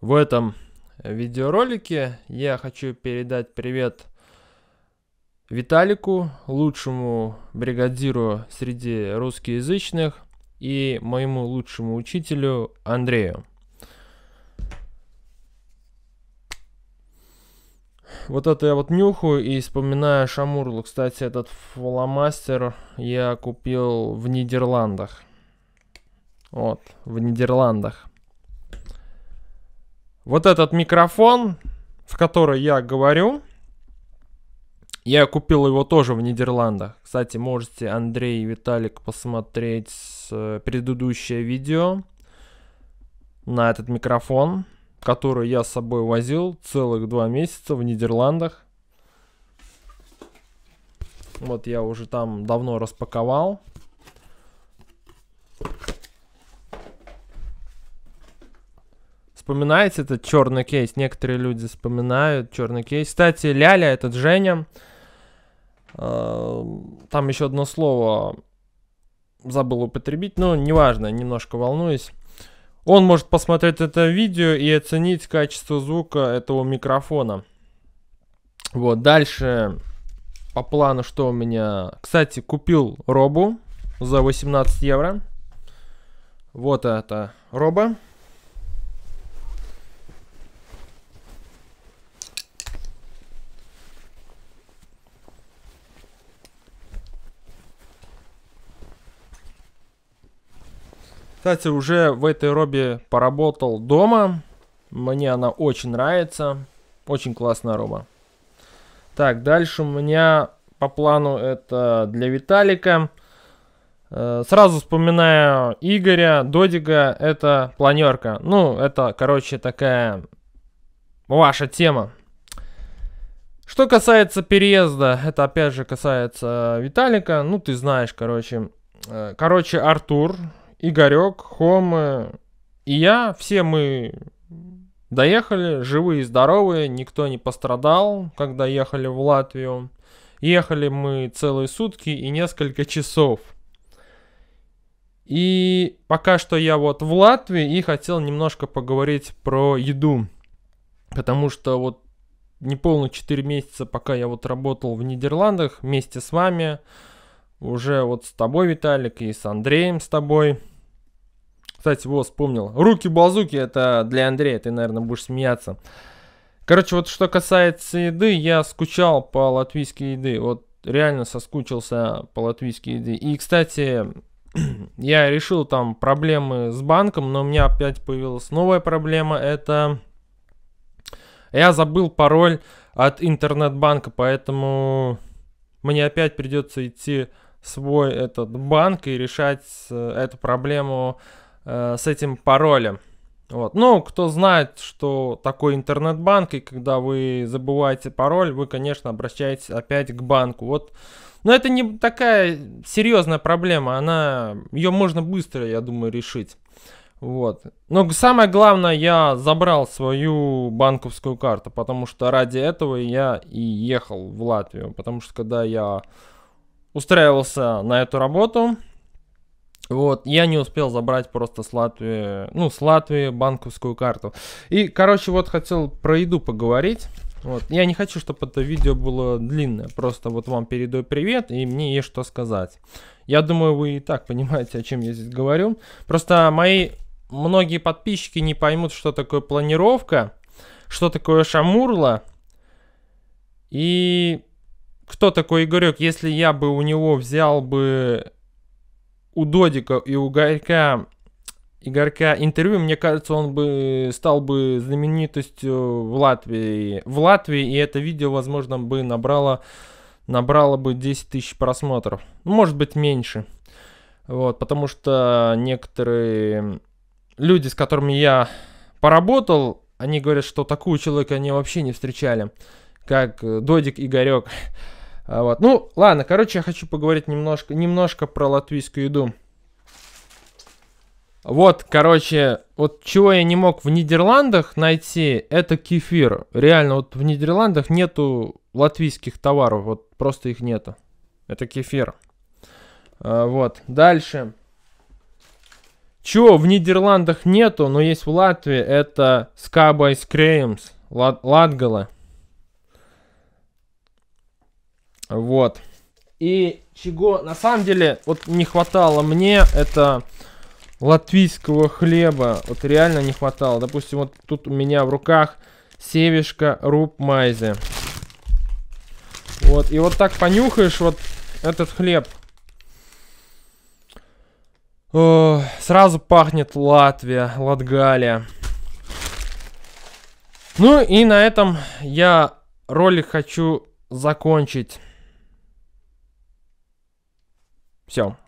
В этом видеоролике я хочу передать привет Виталику, лучшему бригадиру среди русскоязычных и моему лучшему учителю Андрею. Вот это я вот нюхаю и вспоминаю Шамурлу. Кстати, этот фломастер я купил в Нидерландах. Вот, в Нидерландах. Вот этот микрофон, в который я говорю, я купил его тоже в Нидерландах. Кстати, можете Андрей и Виталик посмотреть э, предыдущее видео на этот микрофон, который я с собой возил целых два месяца в Нидерландах. Вот я уже там давно распаковал. вспоминаете этот черный кейс. Некоторые люди вспоминают черный кейс. Кстати, Ляля, этот Женя. Эм, там еще одно слово забыл употребить, но неважно, немножко волнуюсь. Он может посмотреть это видео и оценить качество звука этого микрофона. Вот, дальше по плану, что у меня... Кстати, купил робу за 18 евро. Вот это роба. Кстати, уже в этой робе поработал дома. Мне она очень нравится. Очень классная роба. Так, дальше у меня по плану это для Виталика. Э, сразу вспоминаю Игоря, Додига, это планерка. Ну, это, короче, такая ваша тема. Что касается переезда, это опять же касается Виталика. Ну, ты знаешь, короче. Э, короче, Артур, Игорек, Хомы, и я, все мы доехали, живые и здоровые, никто не пострадал, когда ехали в Латвию. Ехали мы целые сутки и несколько часов. И пока что я вот в Латвии и хотел немножко поговорить про еду. Потому что вот не полных 4 месяца, пока я вот работал в Нидерландах вместе с вами, уже вот с тобой, Виталик, и с Андреем с тобой. Кстати, вот вспомнил. Руки-базуки, это для Андрея, ты, наверное, будешь смеяться. Короче, вот что касается еды, я скучал по латвийской еды. Вот реально соскучился по латвийской еде. И, кстати, я решил там проблемы с банком, но у меня опять появилась новая проблема. Это я забыл пароль от интернет-банка, поэтому мне опять придется идти свой этот банк и решать э, эту проблему э, с этим паролем. Вот. Ну, кто знает, что такой интернет-банк, и когда вы забываете пароль, вы, конечно, обращаетесь опять к банку. Вот. Но это не такая серьезная проблема, она, ее можно быстро, я думаю, решить. Вот. Но самое главное, я забрал свою банковскую карту, потому что ради этого я и ехал в Латвию. Потому что когда я устраивался на эту работу. Вот, я не успел забрать просто с Латвии, ну, с Латвии банковскую карту. И, короче, вот хотел про еду поговорить. Вот, я не хочу, чтобы это видео было длинное, просто вот вам передаю привет, и мне есть что сказать. Я думаю, вы и так понимаете, о чем я здесь говорю. Просто мои многие подписчики не поймут, что такое планировка, что такое шамурла, и кто такой Игорек, если я бы у него взял бы у Додика и у Горька Игорька интервью, мне кажется, он бы стал бы знаменитостью в Латвии. В Латвии, и это видео, возможно, бы набрало, набрало бы 10 тысяч просмотров. Ну, может быть, меньше. Вот, потому что некоторые люди, с которыми я поработал, они говорят, что такого человека они вообще не встречали, как Додик Игорек. А, вот. Ну, ладно, короче, я хочу поговорить немножко, немножко про латвийскую еду. Вот, короче, вот чего я не мог в Нидерландах найти, это кефир. Реально, вот в Нидерландах нету латвийских товаров, вот просто их нету. Это кефир. А, вот, дальше. Чего в Нидерландах нету, но есть в Латвии, это скаба из креемс, лад, ладгала. Вот. И чего на самом деле вот не хватало мне, это латвийского хлеба. Вот реально не хватало. Допустим, вот тут у меня в руках севишка руб Вот, и вот так понюхаешь вот этот хлеб. О, сразу пахнет Латвия, Латгалия. Ну и на этом я ролик хочу закончить. Все.